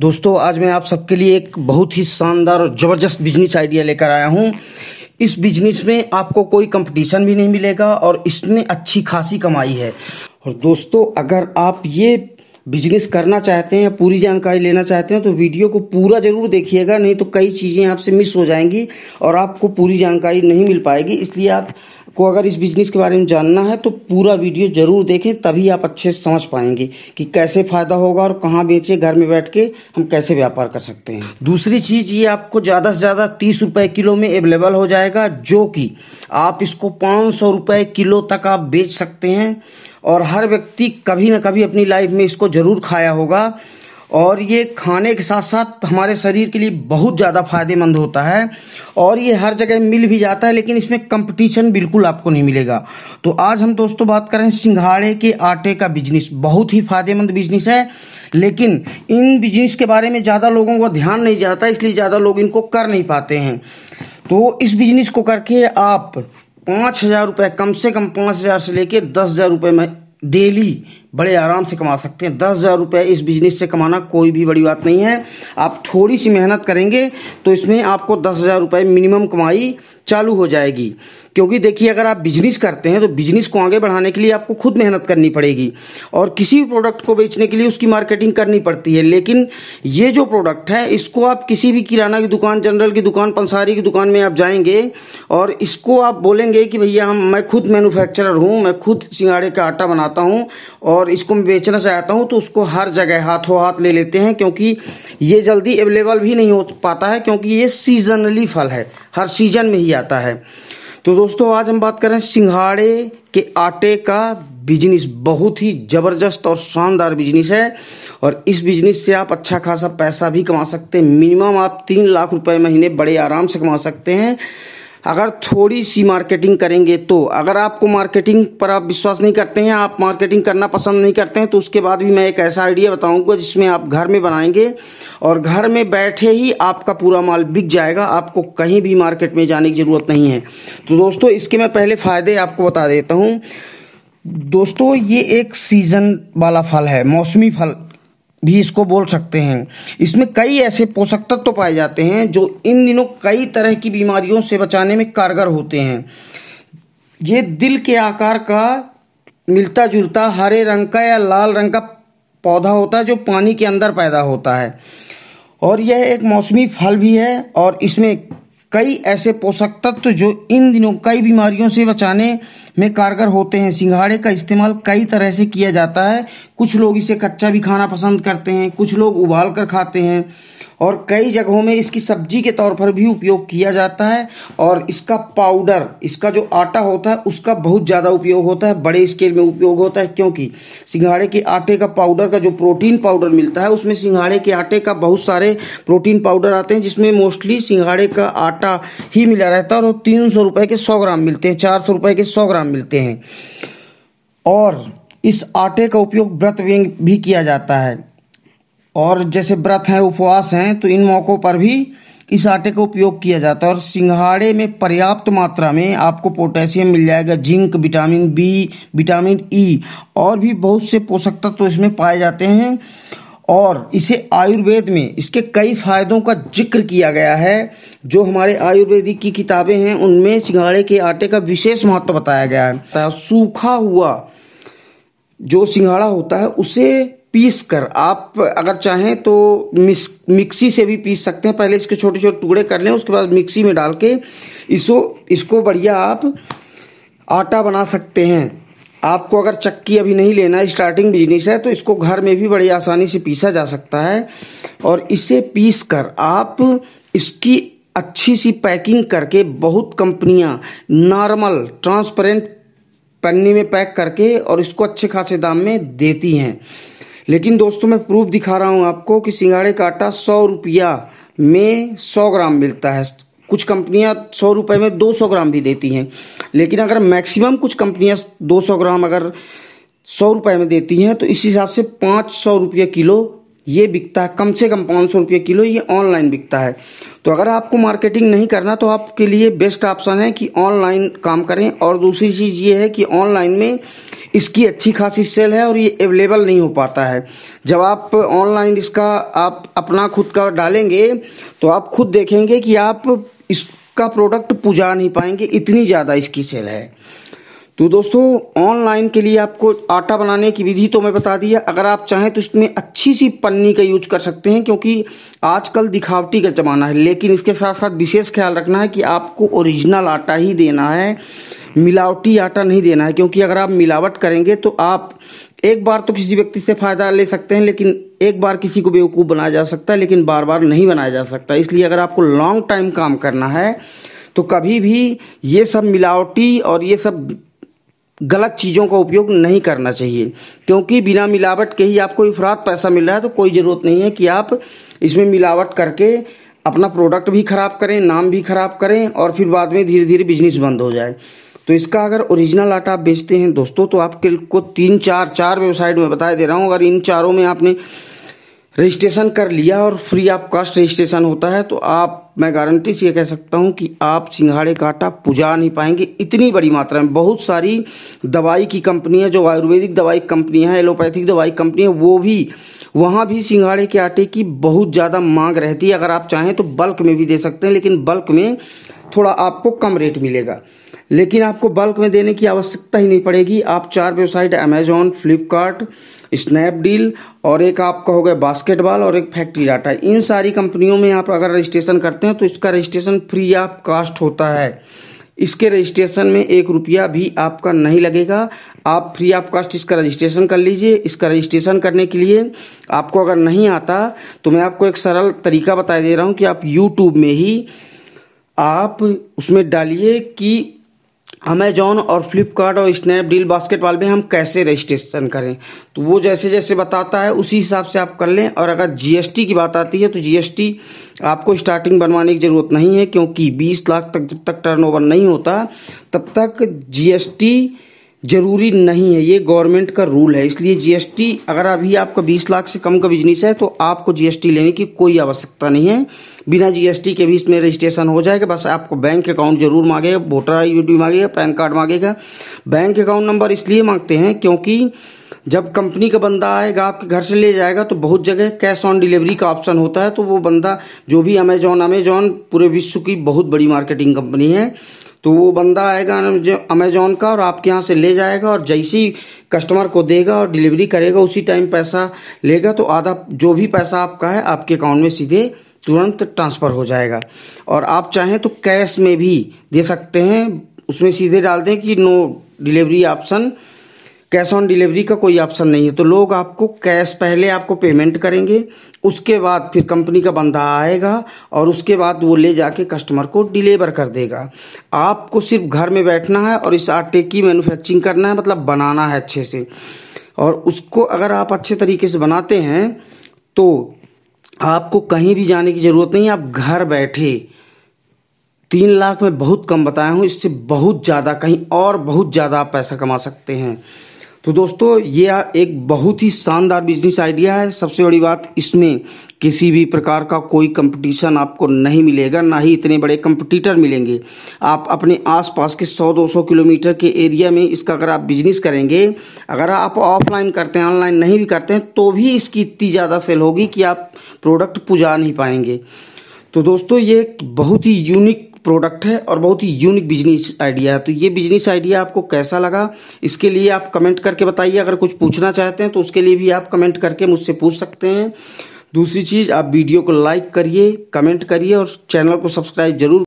दोस्तों आज मैं आप सबके लिए एक बहुत ही शानदार और ज़बरदस्त बिजनेस आइडिया लेकर आया हूँ इस बिजनेस में आपको कोई कंपटीशन भी नहीं मिलेगा और इसमें अच्छी खासी कमाई है और दोस्तों अगर आप ये बिजनेस करना चाहते हैं पूरी जानकारी लेना चाहते हैं तो वीडियो को पूरा जरूर देखिएगा नहीं तो कई चीज़ें आपसे मिस हो जाएंगी और आपको पूरी जानकारी नहीं मिल पाएगी इसलिए आप को अगर इस बिजनेस के बारे में जानना है तो पूरा वीडियो ज़रूर देखें तभी आप अच्छे से समझ पाएंगे कि कैसे फ़ायदा होगा और कहाँ बेचें घर में बैठ के हम कैसे व्यापार कर सकते हैं दूसरी चीज़ ये आपको ज़्यादा से ज़्यादा तीस रुपये किलो में अवेलेबल हो जाएगा जो कि आप इसको पाँच सौ रुपये किलो तक आप बेच सकते हैं और हर व्यक्ति कभी ना कभी अपनी लाइफ में इसको ज़रूर खाया होगा और ये खाने के साथ साथ हमारे शरीर के लिए बहुत ज़्यादा फायदेमंद होता है और ये हर जगह मिल भी जाता है लेकिन इसमें कंपटीशन बिल्कुल आपको नहीं मिलेगा तो आज हम दोस्तों बात करें सिंघाड़े के आटे का बिजनेस बहुत ही फायदेमंद बिजनेस है लेकिन इन बिजनेस के बारे में ज़्यादा लोगों का ध्यान नहीं जाता इसलिए ज़्यादा लोग इनको कर नहीं पाते हैं तो इस बिजनेस को करके आप पाँच हज़ार रुपये कम से कम पाँच हज़ार से लेके दस हज़ार रुपये में डेली बड़े आराम से कमा सकते हैं दस हज़ार रुपये इस बिज़नेस से कमाना कोई भी बड़ी बात नहीं है आप थोड़ी सी मेहनत करेंगे तो इसमें आपको दस हज़ार रुपये मिनिमम कमाई चालू हो जाएगी क्योंकि देखिए अगर आप बिजनेस करते हैं तो बिजनेस को आगे बढ़ाने के लिए आपको खुद मेहनत करनी पड़ेगी और किसी भी प्रोडक्ट को बेचने के लिए उसकी मार्केटिंग करनी पड़ती है लेकिन ये जो प्रोडक्ट है इसको आप किसी भी किराना की दुकान जनरल की दुकान पंसारी की दुकान में आप जाएंगे और इसको आप बोलेंगे कि भैया हम मैं खुद मैनुफैक्चरर हूँ मैं खुद सिंगाड़े का आटा बनाता हूँ और इसको मैं बेचना चाहता हूँ तो उसको हर जगह हाथों हाथ ले लेते हैं क्योंकि ये जल्दी अवेलेबल भी नहीं हो पाता है क्योंकि ये सीजनली फल है हर सीजन में ही आता है तो दोस्तों आज हम बात करें सिंघाड़े के आटे का बिजनेस बहुत ही ज़बरदस्त और शानदार बिजनेस है और इस बिजनेस से आप अच्छा खासा पैसा भी कमा सकते हैं मिनिमम आप तीन लाख रुपए महीने बड़े आराम से कमा सकते हैं अगर थोड़ी सी मार्केटिंग करेंगे तो अगर आपको मार्केटिंग पर आप विश्वास नहीं करते हैं आप मार्केटिंग करना पसंद नहीं करते हैं तो उसके बाद भी मैं एक ऐसा आइडिया बताऊंगा जिसमें आप घर में बनाएंगे और घर में बैठे ही आपका पूरा माल बिक जाएगा आपको कहीं भी मार्केट में जाने की ज़रूरत नहीं है तो दोस्तों इसके मैं पहले फ़ायदे आपको बता देता हूँ दोस्तों ये एक सीज़न वाला फल है मौसमी फल भी इसको बोल सकते हैं इसमें कई ऐसे पोषक तत्व तो पाए जाते हैं जो इन दिनों कई तरह की बीमारियों से बचाने में कारगर होते हैं ये दिल के आकार का मिलता जुलता हरे रंग का या लाल रंग का पौधा होता है जो पानी के अंदर पैदा होता है और यह एक मौसमी फल भी है और इसमें कई ऐसे पोषक तत्व जो इन दिनों कई बीमारियों से बचाने में कारगर होते हैं सिंघाड़े का इस्तेमाल कई तरह से किया जाता है कुछ लोग इसे कच्चा भी खाना पसंद करते हैं कुछ लोग उबाल कर खाते हैं और कई जगहों में इसकी सब्जी के तौर पर भी उपयोग किया जाता है और इसका पाउडर इसका जो आटा होता है उसका बहुत ज़्यादा उपयोग होता है बड़े स्केल में उपयोग होता है क्योंकि सिंघाड़े के आटे का पाउडर का जो प्रोटीन पाउडर मिलता है उसमें सिंघाड़े के आटे का बहुत सारे प्रोटीन पाउडर आते हैं जिसमें मोस्टली सिंघाड़े का आटा ही मिला रहता है और तीन सौ के सौ ग्राम मिलते हैं चार सौ के सौ ग्राम परिणाम मिलते हैं और इस आटे का उपयोग व्रत व्यंग भी किया जाता है और जैसे व्रत हैं उपवास हैं तो इन मौक़ों पर भी इस आटे का उपयोग किया जाता है और सिंघाड़े में पर्याप्त मात्रा में आपको पोटेशियम मिल जाएगा zinc vitamin B vitamin E और भी बहुत से पोषक तत्व तो इसमें पाए जाते हैं और इसे आयुर्वेद में इसके कई फायदों का जिक्र किया गया है जो हमारे आयुर्वेदिक की किताबें हैं उनमें सिंघाड़े के आटे का विशेष महत्व बताया गया है सूखा हुआ जो सिंघाड़ा होता है उसे पीस कर आप अगर चाहें तो मिस मिक्सी से भी पीस सकते हैं पहले इसके छोटे छोटे टुकड़े कर लें उसके बाद मिक्सी में डाल के इसो इसको बढ़िया आप आटा बना सकते हैं आपको अगर चक्की अभी नहीं लेना स्टार्टिंग बिजनेस है तो इसको घर में भी बड़ी आसानी से पीसा जा सकता है और इसे पीस कर आप इसकी अच्छी सी पैकिंग करके बहुत कंपनियां नॉर्मल ट्रांसपेरेंट पन्नी में पैक करके और इसको अच्छे खासे दाम में देती हैं लेकिन दोस्तों मैं प्रूफ दिखा रहा हूँ आपको कि सिंगाड़े का आटा सौ रुपया में सौ ग्राम मिलता है कुछ कंपनियां सौ रुपये में दो सौ ग्राम भी देती हैं लेकिन अगर मैक्सिमम कुछ कंपनियां दो सौ ग्राम अगर सौ रुपये में देती हैं तो इस हिसाब से पाँच सौ रुपये किलो ये बिकता है कम से कम पाँच सौ रुपये किलो ये ऑनलाइन बिकता है तो अगर आपको मार्केटिंग नहीं करना तो आपके लिए बेस्ट ऑप्शन है कि ऑनलाइन काम करें और दूसरी चीज़ ये है कि ऑनलाइन में इसकी अच्छी खासी सेल है और ये अवेलेबल नहीं हो पाता है जब आप ऑनलाइन इसका आप अपना खुद का डालेंगे तो आप खुद देखेंगे कि आप इसका प्रोडक्ट पुजा नहीं पाएंगे इतनी ज़्यादा इसकी सेल है तो दोस्तों ऑनलाइन के लिए आपको आटा बनाने की विधि तो मैं बता दिया अगर आप चाहें तो इसमें अच्छी सी पन्नी का यूज कर सकते हैं क्योंकि आजकल दिखावटी का ज़माना है लेकिन इसके साथ साथ विशेष ख्याल रखना है कि आपको ओरिजिनल आटा ही देना है मिलावटी आटा नहीं देना है क्योंकि अगर आप मिलावट करेंगे तो आप एक बार तो किसी व्यक्ति से फ़ायदा ले सकते हैं लेकिन एक बार किसी को बेवकूफ़ बनाया जा सकता है लेकिन बार बार नहीं बनाया जा सकता इसलिए अगर आपको लॉन्ग टाइम काम करना है तो कभी भी ये सब मिलावटी और ये सब गलत चीज़ों का उपयोग नहीं करना चाहिए क्योंकि बिना मिलावट के ही आपको इफरात पैसा मिल रहा है तो कोई ज़रूरत नहीं है कि आप इसमें मिलावट करके अपना प्रोडक्ट भी ख़राब करें नाम भी ख़राब करें और फिर बाद में धीरे धीरे बिजनेस बंद हो जाए तो इसका अगर ओरिजिनल आटा आप बेचते हैं दोस्तों तो आपके को तीन चार चार वेबसाइट में बता दे रहा हूँ अगर इन चारों में आपने रजिस्ट्रेशन कर लिया और फ्री आप कास्ट रजिस्ट्रेशन होता है तो आप मैं गारंटी से ये कह सकता हूँ कि आप सिंघाड़े का आटा पुजा नहीं पाएंगे इतनी बड़ी मात्रा में बहुत सारी दवाई की कंपनियाँ जो आयुर्वेदिक दवाई कंपनियाँ हैं एलोपैथिक दवाई कंपनियाँ वो भी वहाँ भी सिंघाड़े के आटे की बहुत ज़्यादा मांग रहती है अगर आप चाहें तो बल्क में भी दे सकते हैं लेकिन बल्क में थोड़ा आपको कम रेट मिलेगा लेकिन आपको बल्क में देने की आवश्यकता ही नहीं पड़ेगी आप चार वेबसाइट अमेजोन फ्लिपकार्ट स्नैपडील और एक आपका हो गया बास्केटबॉल और एक फैक्ट्री डाटा इन सारी कंपनियों में आप अगर रजिस्ट्रेशन करते हैं तो इसका रजिस्ट्रेशन फ्री ऑफ कास्ट होता है इसके रजिस्ट्रेशन में एक रुपया भी आपका नहीं लगेगा आप फ्री ऑफ कास्ट इसका रजिस्ट्रेशन कर लीजिए इसका रजिस्ट्रेशन करने के लिए आपको अगर नहीं आता तो मैं आपको एक सरल तरीका बता दे रहा हूँ कि आप यूट्यूब में ही आप उसमें डालिए कि अमेजॉन और फ्लिपकार्ट और स्नैपडील बास्केटबॉल में हम कैसे रजिस्ट्रेशन करें तो वो जैसे जैसे बताता है उसी हिसाब से आप कर लें और अगर जीएसटी की बात आती है तो जीएसटी आपको स्टार्टिंग बनवाने की ज़रूरत नहीं है क्योंकि 20 लाख तक जब तक टर्नओवर नहीं होता तब तक जीएसटी ज़रूरी नहीं है ये गवर्नमेंट का रूल है इसलिए जीएसटी अगर अभी आपका 20 लाख से कम का बिजनेस है तो आपको जीएसटी लेने की कोई आवश्यकता नहीं है बिना जीएसटी के भी इसमें रजिस्ट्रेशन हो जाएगा बस आपको बैंक अकाउंट जरूर मांगेगा वोटर आई भी मांगेगा पैन कार्ड मांगेगा बैंक अकाउंट नंबर इसलिए मांगते हैं क्योंकि जब कंपनी का बंदा आएगा आपके घर से ले जाएगा तो बहुत जगह कैश ऑन डिलीवरी का ऑप्शन होता है तो वो बंदा जो भी अमेजोन अमेजोन पूरे विश्व की बहुत बड़ी मार्केटिंग कंपनी है तो वो बंदा आएगा अमेजोन का और आपके यहाँ से ले जाएगा और जैसी कस्टमर को देगा और डिलीवरी करेगा उसी टाइम पैसा लेगा तो आधा जो भी पैसा आपका है आपके अकाउंट में सीधे तुरंत ट्रांसफ़र हो जाएगा और आप चाहें तो कैश में भी दे सकते हैं उसमें सीधे डाल दें कि no delivery option cash on delivery का कोई ऑप्शन नहीं है तो लोग आपको कैश पहले आपको पेमेंट करेंगे उसके बाद फिर कंपनी का बंदा आएगा और उसके बाद वो ले जाके कस्टमर को डिलीवर कर देगा आपको सिर्फ घर में बैठना है और इस आटे की मैन्युफैक्चरिंग करना है मतलब बनाना है अच्छे से और उसको अगर आप अच्छे तरीके से बनाते हैं तो आपको कहीं भी जाने की ज़रूरत नहीं आप घर बैठे तीन लाख में बहुत कम बताया हूँ इससे बहुत ज़्यादा कहीं और बहुत ज़्यादा आप पैसा कमा सकते हैं तो दोस्तों ये एक बहुत ही शानदार बिजनेस आइडिया है सबसे बड़ी बात इसमें किसी भी प्रकार का कोई कंपटीशन आपको नहीं मिलेगा ना ही इतने बड़े कंपटीटर मिलेंगे आप अपने आसपास के 100-200 किलोमीटर के एरिया में इसका अगर आप बिजनेस करेंगे अगर आप ऑफलाइन करते हैं ऑनलाइन नहीं भी करते हैं तो भी इसकी इतनी ज़्यादा सेल होगी कि आप प्रोडक्ट पुजा नहीं पाएंगे तो दोस्तों ये बहुत ही यूनिक प्रोडक्ट है और बहुत ही यूनिक बिजनेस आइडिया है तो ये बिजनेस आइडिया आपको कैसा लगा इसके लिए आप कमेंट करके बताइए अगर कुछ पूछना चाहते हैं तो उसके लिए भी आप कमेंट करके मुझसे पूछ सकते हैं दूसरी चीज़ आप वीडियो को लाइक करिए कमेंट करिए और चैनल को सब्सक्राइब जरूर